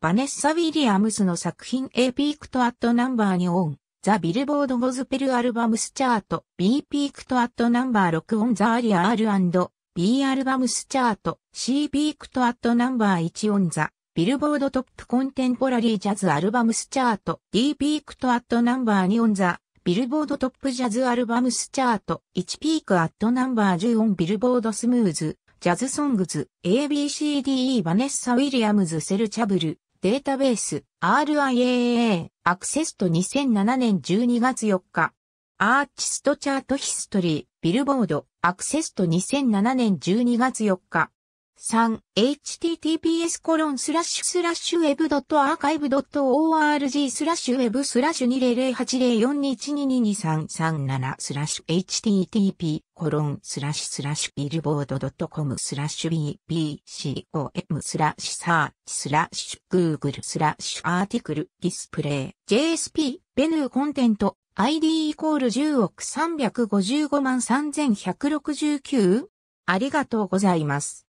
バネッサ・ウィリアムスの作品 A Peaked at Number にオン、ザ・ビルボード・ゴズペル・アルバムス・チャート、B Peaked at Number 6 on the Aria R&B アルバムス・チャート、C Peaked at Number 1 on the ビルボードトップコンテンポラリージャズアルバムスチャート D ピークとアットナンバー2オンザビルボードトップジャズアルバムスチャート1ピークアットナンバー10オンビルボードスムーズジャズソングズ ABCDE バネッサ・ウィリアムズセルチャブルデータベース RIAA アクセスと2007年12月4日アーチストチャートヒストリービルボードアクセスと2007年12月4日3 https コロンスラッシュスラッシュ web.archive.org スラッシュウェブスラッシュ20080421222337スラッシュ http コロンスラッシュスラッシュビルボード .com スラッシュ bbcom スラッシュサーチスラッシュ google スラッシュアーティクルディスプレイ JSP ベヌーコンテント ID イコール10億355万3169ありがとうございます。